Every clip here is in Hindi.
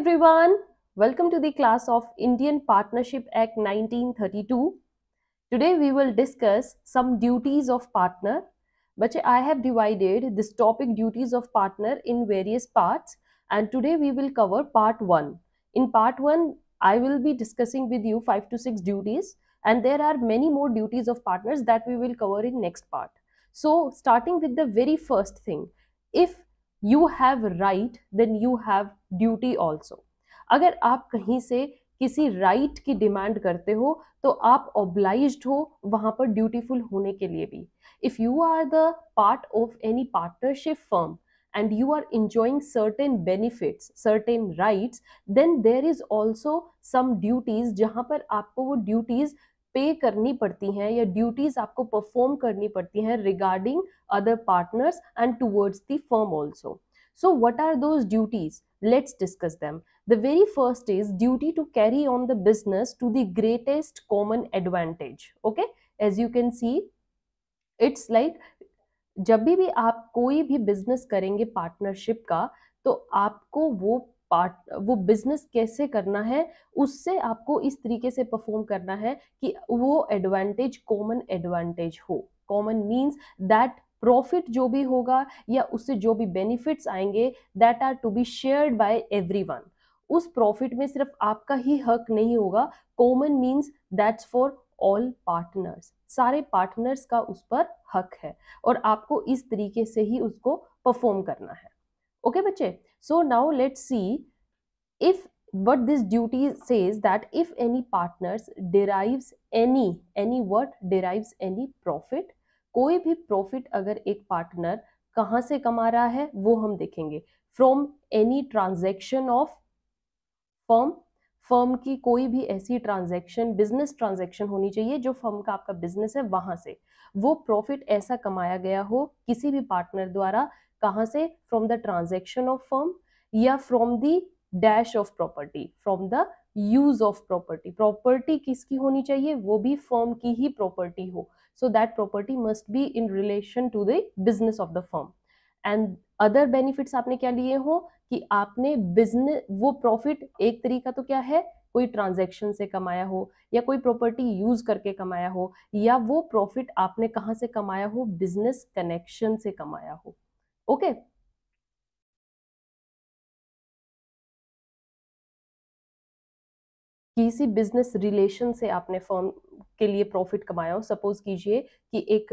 everyone. Welcome to the class of Indian Partnership Act 1932. Today we will discuss some duties of partner. But I have divided this topic duties of partner in various parts and today we will cover part 1. In part 1, I will be discussing with you 5 to 6 duties and there are many more duties of partners that we will cover in next part. So starting with the very first thing, if you have right then you have duty also अगर आप कहीं से किसी राइट right की डिमांड करते हो तो आप ऑब्लाइज हो वहाँ पर ड्यूटीफुल होने के लिए भी if you are the part of any partnership firm and you are enjoying certain benefits certain rights then there is also some duties जहाँ पर आपको वो ड्यूटीज पे करनी पड़ती हैं या ड्यूटीज आपको परफॉर्म करनी पड़ती हैं regarding other partners and towards the firm also so what are those duties let's discuss them the very first is duty to carry on the business to the greatest common advantage okay as you can see it's like जब भी आप कोई भी बिजनेस करेंगे पार्टनरशिप का तो आपको वो पार्ट वो बिजनेस कैसे करना है उससे आपको इस तरीके से परफॉर्म करना है कि वो एडवांटेज कॉमन एडवांटेज हो कॉमन मीन्स दैट प्रॉफिट जो भी होगा या उससे जो भी बेनिफिट्स आएंगे that are to be shared by everyone उस प्रॉफिट में सिर्फ आपका ही हक नहीं होगा common means that's for all partners सारे पार्टनर्स का उस पर हक है और आपको इस तरीके से ही उसको परफॉर्म करना है ओके okay, बच्चे So now let's see if what this duty says that if any partners derives any any what derives any profit कोई भी profit अगर एक partner कहाँ से कमा रहा है वो हम देखेंगे from any transaction of firm firm की कोई भी ऐसी ट्रांजैक्शन बिजनेस ट्रांजैक्शन होनी चाहिए जो फर्म का आपका बिजनेस है वहाँ से वो प्रॉफिट ऐसा कमाया गया हो किसी भी पार्टनर द्वारा कहाँ से from the transaction of firm या from the dash of property from the use of property property किसकी होनी चाहिए वो भी फर्म की ही प्रॉपर्टी हो so that property must be in relation to the business of the firm and other benefits आपने क्या लिए हो कि आपने बिजनेस वो प्रॉफिट एक तरीका तो क्या है कोई ट्रांजैक्शन से कमाया हो या कोई प्रॉपर्टी यूज करके कमाया हो या वो प्रॉफिट आपने कहाँ से कमाया हो बिजनेस कनेक्शन से कमाया हो ओके okay? किसी बिजनेस रिलेशन से आपने फर्म के लिए प्रॉफिट कमाया हो सपोज कीजिए कि एक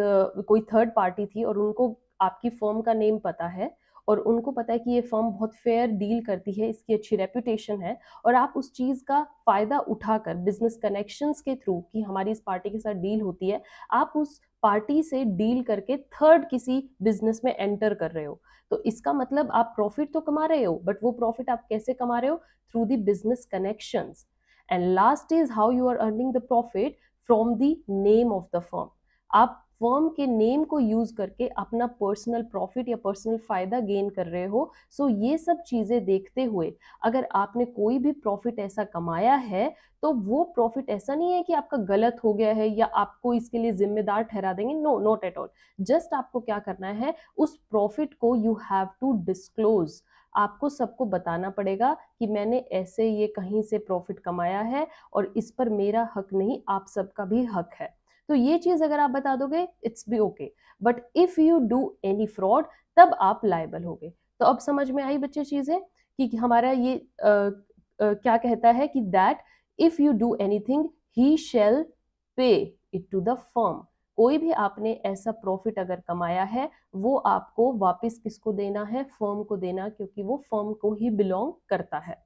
कोई थर्ड पार्टी थी और उनको आपकी फर्म का नेम पता है और उनको पता है कि ये फर्म बहुत फेयर डील करती है इसकी अच्छी रेपुटेशन है और आप उस चीज़ का फ़ायदा उठाकर बिजनेस कनेक्शंस के थ्रू कि हमारी इस पार्टी के साथ डील होती है आप उस पार्टी से डील करके थर्ड किसी बिजनेस में एंटर कर रहे हो तो इसका मतलब आप प्रॉफिट तो कमा रहे हो बट वो प्रॉफिट आप कैसे कमा रहे हो through the business connections and last is how you are earning the profit from the name of the firm आप फर्म के नेम को यूज़ करके अपना पर्सनल प्रॉफिट या पर्सनल फ़ायदा गेन कर रहे हो सो ये सब चीज़ें देखते हुए अगर आपने कोई भी प्रॉफिट ऐसा कमाया है तो वो प्रॉफिट ऐसा नहीं है कि आपका गलत हो गया है या आपको इसके लिए जिम्मेदार ठहरा देंगे no not at all just आपको क्या करना है उस प्रॉफिट को यू हैव टू डिस्क्लोज आपको सबको बताना पड़ेगा कि मैंने ऐसे ये कहीं से प्रॉफिट कमाया है और इस पर मेरा हक नहीं आप सबका भी हक है तो ये चीज़ अगर आप बता दोगे इट्स भी okay but if you do any fraud तब आप लाइबल गए तो अब समझ में आई बच्चे चीज़ें कि हमारा ये आ, आ, क्या कहता है कि that if you do anything he shall pay it to the firm कोई भी आपने ऐसा प्रॉफिट अगर कमाया है वो आपको वापस किसको देना है फर्म को देना क्योंकि वो फर्म को ही बिलोंग करता है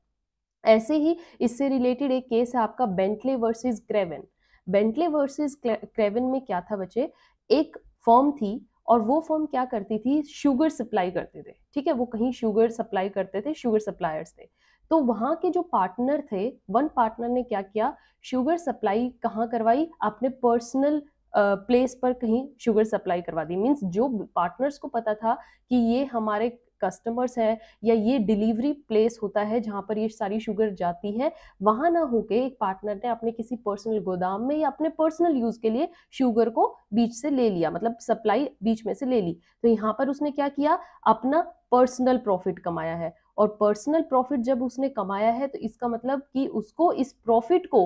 ऐसे ही इससे रिलेटेड एक केस है आपका Bentley versus Craven Bentley versus Craven में क्या था बच्चे एक फॉर्म थी और वो फॉर्म क्या करती थी शुगर सप्लाई करते थे ठीक है वो कहीं शुगर सप्लाई करते थे शुगर सप्लायर्स थे तो वहाँ के जो पार्टनर थे वन पार्टनर ने क्या किया शुगर सप्लाई कहाँ करवाई अपने पर्सनल प्लेस पर कहीं शुगर सप्लाई करवा दी मीन्स जो पार्टनर्स को पता था कि ये हमारे कस्टमर्स हैं या ये डिलीवरी प्लेस होता है जहाँ पर ये सारी शुगर जाती है वहाँ ना होके एक पार्टनर ने अपने किसी पर्सनल गोदाम में या अपने पर्सनल यूज़ के लिए शुगर को बीच से ले लिया मतलब सप्लाई बीच में से ले ली तो यहाँ पर उसने क्या किया अपना पर्सनल प्रॉफिट कमाया है और पर्सनल प्रॉफिट जब उसने कमाया है तो इसका मतलब कि उसको इस प्रॉफिट को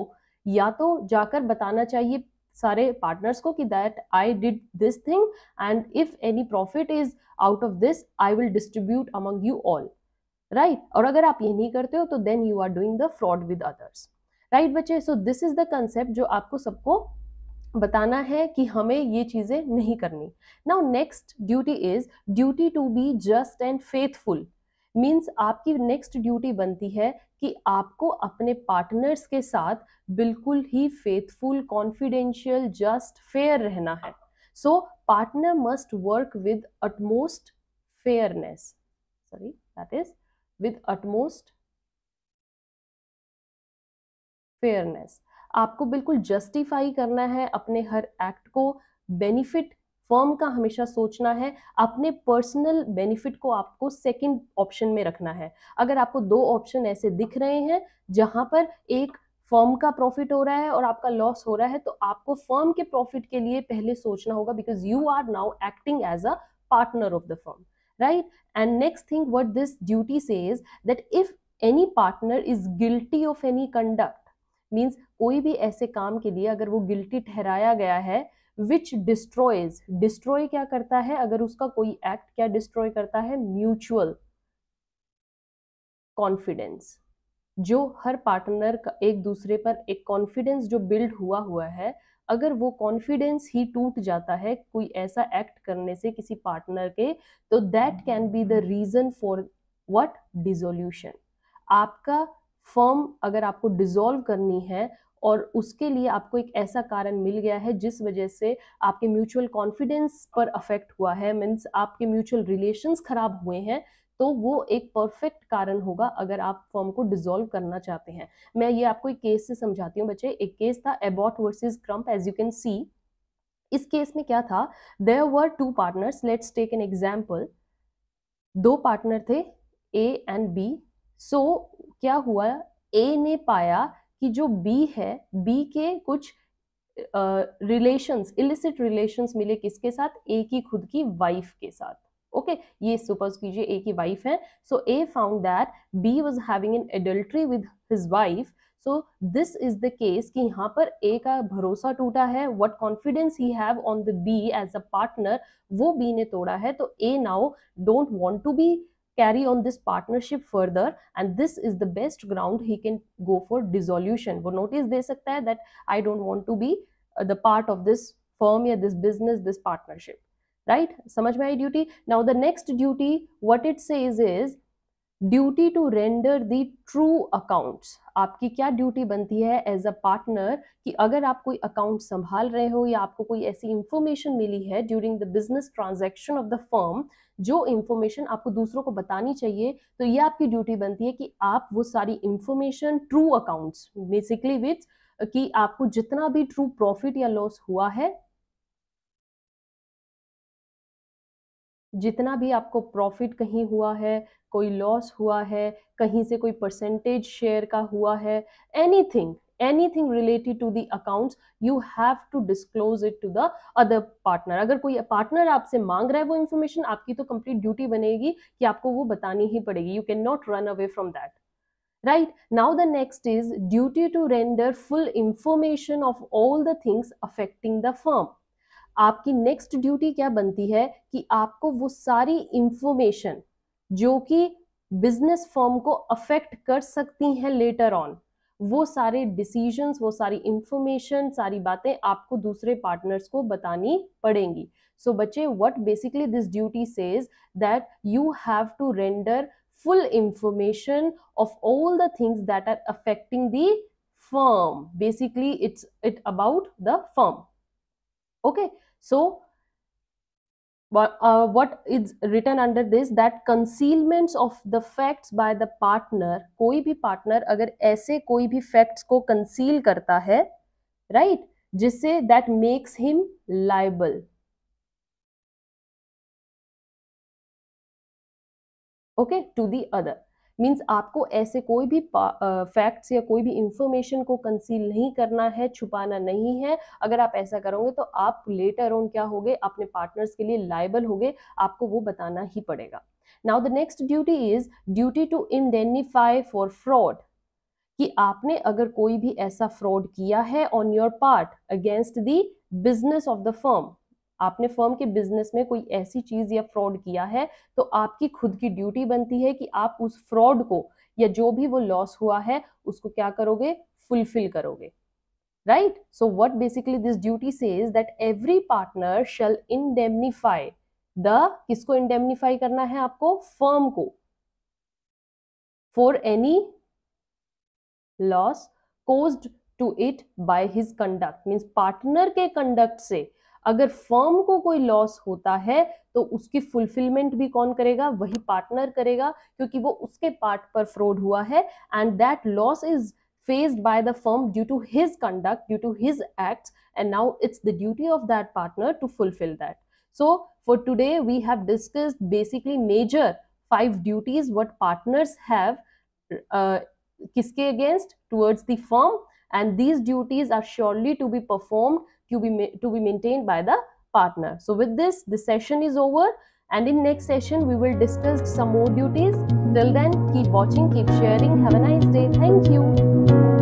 या तो जाकर बताना चाहिए सारे पार्टनर्स को कि that I did this thing and if any profit is out of this I will distribute among you all right और अगर आप ये नहीं करते हो तो then you are doing the fraud with others right बच्चे so this is the concept जो आपको सबको बताना है कि हमें ये चीज़ें नहीं करनी now next duty is duty to be just and faithful means आपकी नेक्स्ट ड्यूटी बनती है कि आपको अपने पार्टनर्स के साथ बिल्कुल ही फेथफुल कॉन्फिडेंशियल जस्ट फेयर रहना है so partner must work with utmost fairness sorry that is with utmost fairness आपको बिल्कुल जस्टिफाई करना है अपने हर एक्ट को बेनिफिट फर्म का हमेशा सोचना है अपने पर्सनल बेनिफिट को आपको सेकंड ऑप्शन में रखना है अगर आपको दो ऑप्शन ऐसे दिख रहे हैं जहां पर एक फर्म का प्रॉफिट हो रहा है और आपका लॉस हो रहा है तो आपको फर्म के प्रॉफिट के लिए पहले सोचना होगा because you are now acting as a partner of the firm right and next thing what this duty says that if any partner is guilty of any conduct means कोई भी ऐसे काम के लिए अगर वो गिल्टी ठहराया गया है विच डिस्ट्रॉयज डिस्ट्रॉय क्या करता है अगर उसका कोई एक्ट क्या डिस्ट्रॉय करता है म्यूचुअल कॉन्फिडेंस जो हर पार्टनर का एक दूसरे पर एक कॉन्फिडेंस जो बिल्ड हुआ हुआ है अगर वो कॉन्फिडेंस ही टूट जाता है कोई ऐसा एक्ट करने से किसी पार्टनर के तो that can be the reason for what dissolution आपका फर्म अगर आपको डिजोल्व करनी है और उसके लिए आपको एक ऐसा कारण मिल गया है जिस वजह से आपके म्यूचुअल कॉन्फिडेंस पर अफेक्ट हुआ है मीन्स आपके म्यूचुअल रिलेशंस खराब हुए हैं तो वो एक परफेक्ट कारण होगा अगर आप फॉर्म को डिसॉल्व करना चाहते हैं मैं ये आपको एक केस से समझाती हूँ बच्चे एक केस था Abbott versus Crump as you can see इस केस में क्या था there were two partners let's take an example दो पार्टनर थे ए एंड बी सो क्या हुआ ए ने पाया कि जो बी है बी के कुछ रिलेशंस इलिसिट रिलेशंस मिले किसके साथ ए की खुद की वाइफ के साथ ओके okay, ये सपोज कीजिए ए की वाइफ है so A found that B was having an adultery with his wife so this is the case कि यहाँ पर ए का भरोसा टूटा है what confidence he have on the B as a partner वो बी ने तोड़ा है तो A now don't want to be carry on this partnership further and this is the best ground he can go for dissolution But notice they say that I don't want to be uh, the part of this firm here this business this partnership right समझ में duty now the next duty what it says is duty to render the true accounts आपकी क्या ड्यूटी बनती है एज अ पार्टनर कि अगर आप कोई अकाउंट संभाल रहे हो या आपको कोई ऐसी इंफॉर्मेशन मिली है during the business transaction of the firm जो इंफॉर्मेशन आपको दूसरों को बतानी चाहिए तो ये आपकी ड्यूटी बनती है कि आप वो सारी information true accounts basically with कि आपको जितना भी ट्रू प्रॉफिट या लॉस हुआ है जितना भी आपको प्रॉफिट कहीं हुआ है कोई लॉस हुआ है कहीं से कोई परसेंटेज शेयर का हुआ है anything anything related to the accounts you have to disclose it to the other partner अगर कोई पार्टनर आपसे मांग रहा है वो इंफॉर्मेशन आपकी तो कंप्लीट ड्यूटी बनेगी कि आपको वो बतानी ही पड़ेगी you can not run away from that right now the next is duty to render full information of all the things affecting the firm आपकी नेक्स्ट ड्यूटी क्या बनती है कि आपको वो सारी इंफॉर्मेशन जो कि बिजनेस फॉर्म को अफेक्ट कर सकती हैं लेटर ऑन वो सारे डिसीजंस वो सारी इंफॉर्मेशन सारी बातें आपको दूसरे पार्टनर्स को बतानी पड़ेंगी सो बच्चे what basically this duty says that you have to render full information of all the things that are affecting the firm basically it's it about the firm okay So, what, uh, what is written under this that concealments of the facts by the partner कोई भी partner अगर ऐसे कोई भी facts को conceal करता है right जिससे that makes him liable okay to the other means आपको ऐसे कोई भी फैक्ट्स या कोई भी इंफॉर्मेशन को कंसील नहीं करना है छुपाना नहीं है अगर आप ऐसा करोगे तो आप लेटर ऑन क्या होगे अपने पार्टनर्स के लिए लाइबल होगे आपको वो बताना ही पड़ेगा now the next duty is duty to indemnify for fraud कि आपने अगर कोई भी ऐसा फ्रॉड किया है on your part against the business of the firm आपने फर्म के बिजनेस में कोई ऐसी चीज या फ्रॉड किया है तो आपकी खुद की ड्यूटी बनती है कि आप उस फ्रॉड को या जो भी वो लॉस हुआ है उसको क्या करोगे फुलफिल करोगे right so what basically this duty says that every partner shall indemnify the किसको इंडेमनीफाई करना है आपको फर्म को for any loss cause to it by his conduct means partner के कंडक्ट से अगर फर्म को कोई लॉस होता है तो उसकी फुलफिलमेंट भी कौन करेगा वही पार्टनर करेगा क्योंकि वो उसके पार्ट पर फ्रॉड हुआ है and that loss is faced by the firm due to his conduct due to his act and now it's the duty of that partner to fulfil that so for today we have discuss basically major five duties what partners have किसके against towards the firm and these duties are surely to be performed to be, to be maintained by the partner. So with this, the session is over and in next session, we will discuss some more duties. Till then, keep watching, keep sharing. Have a nice day. Thank you.